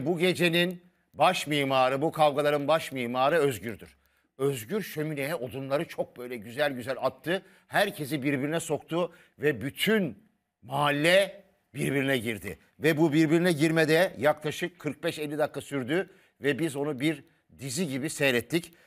Bu gecenin baş mimarı, bu kavgaların baş mimarı Özgür'dür. Özgür şömineye odunları çok böyle güzel güzel attı. Herkesi birbirine soktu ve bütün mahalle birbirine girdi. Ve bu birbirine girmede yaklaşık 45-50 dakika sürdü ve biz onu bir dizi gibi seyrettik.